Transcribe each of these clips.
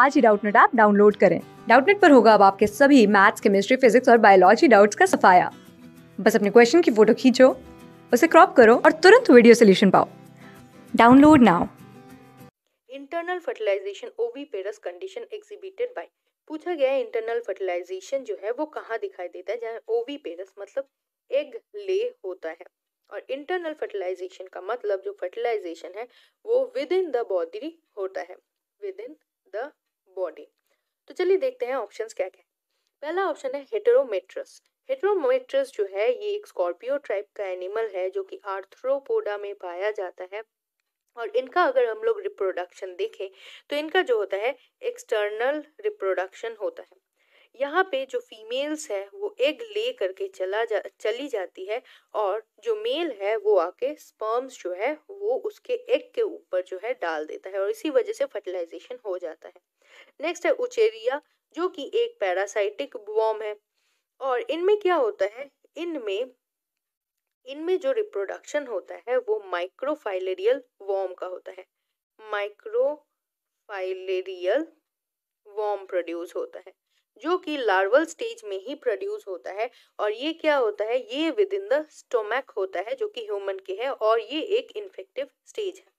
आज ही Doubtnut app download करें डाउटनेट पर होगा अब आपके सभी मैथ्स केमिस्ट्री फिजिक्स और बायोलॉजी डाउट्स का सफाया बस अपने क्वेश्चन की फोटो खींचो उसे क्रॉप करो और तुरंत वीडियो सोल्यूशन पाओ download now internal fertilization oviparous condition एग्जीबिटेड bye पूछा गया इंटरनल फर्टिलाइजेशन जो है वो कहाँ दिखाई देता है जहाँ ओवी पेरस मतलब एग ले होता है और इंटरनल फर्टिलाइजेशन का मतलब जो फर्टिलाइजेशन है वो विद इन द बॉडी होता है विद इन द बॉडी तो चलिए देखते हैं ऑप्शन क्या क्या पहला ऑप्शन है हेटरोमेट्रस हेटरोमेट्रस जो है ये एक स्कॉर्पियो टाइप का एनिमल है जो कि आर्थ्रोपोडा में पाया जाता है और इनका अगर हम लोग रिप्रोडक्शन देखें तो इनका जो होता है एक्सटर्नल रिप्रोडक्शन होता है यहाँ पे जो फीमेल्स है वो एग ले करके चला जा चली जाती है और जो मेल है वो आके स्पर्म्स जो है वो उसके एग के पर जो है डाल देता है और इसी वजह से फर्टिलाइजेशन हो जाता है नेक्स्ट है उचेरिया जो कि एक पैरासाइटिक वॉर्म है और इनमें क्या होता है इनमें इनमें जो रिप्रोडक्शन होता है वो माइक्रोफाइलेरियल वॉर्म का होता है माइक्रोफाइलेरियल वॉर्म प्रोड्यूस होता है जो कि लार्वल स्टेज में ही प्रोड्यूस होता है और ये क्या होता है ये विद इन द स्टोमैक होता है जो कि ह्यूमन के है और ये एक इन्फेक्टिव स्टेज है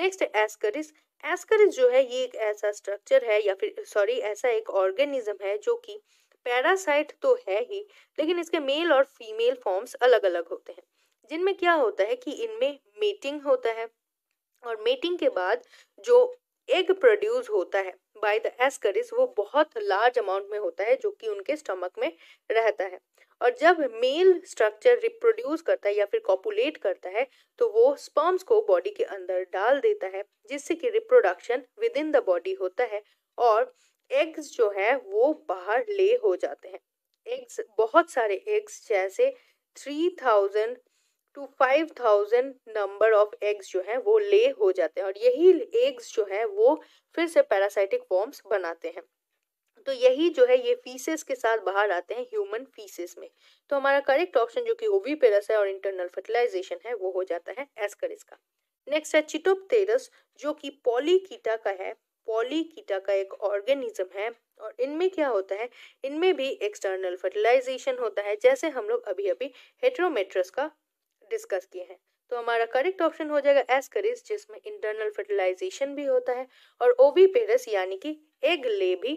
नेक्स्ट है एस्करिस एस्करिस जो है ये एक ऐसा स्ट्रक्चर है या फिर सॉरी ऐसा एक ऑर्गेनिज्म है जो कि पैरासाइट तो है ही लेकिन इसके मेल और फीमेल फॉर्म्स अलग अलग होते हैं जिनमें क्या होता है कि इनमें मेटिंग होता है और मेटिंग के बाद जो एग प्रोड्यूस होता है बाय द एस्करिस वो बहुत लार्ज अमाउंट में होता है जो कि उनके स्टमक में रहता है और जब मेल स्ट्रक्चर रिप्रोड्यूस करता है या फिर कॉपुलेट करता है तो वो स्पर्म्स को बॉडी के अंदर डाल देता है जिससे कि reproduction within the body होता है और एग्स जो है वो बाहर ले हो जाते हैं एग्स बहुत सारे एग्स जैसे three thousand to five thousand number of eggs जो है वो ले हो जाते हैं और यही एग्स जो है वो फिर से पैरासाइटिक फॉर्म्स बनाते हैं तो यही जो है ये फीसेस के साथ बाहर आते हैं ह्यूमन फीसेस में तो हमारा करेक्ट ऑप्शन जो कि ओवी पेरस है और इंटरनल फर्टिलाइजेशन है वो हो जाता है एसकरिस का नेक्स्ट है तेरस जो कि पॉलीकीटा का है पॉलीकीटा का एक ऑर्गेनिज्म है और इनमें क्या होता है इनमें भी एक्सटर्नल फर्टिलाइजेशन होता है जैसे हम लोग अभी अभी हेट्रोमेट्रस का डिस्कस किए हैं तो हमारा करेक्ट ऑप्शन हो जाएगा एसकरिस जिसमें इंटरनल फर्टिलाइजेशन भी होता है और ओवीपेरस यानी कि एग ले भी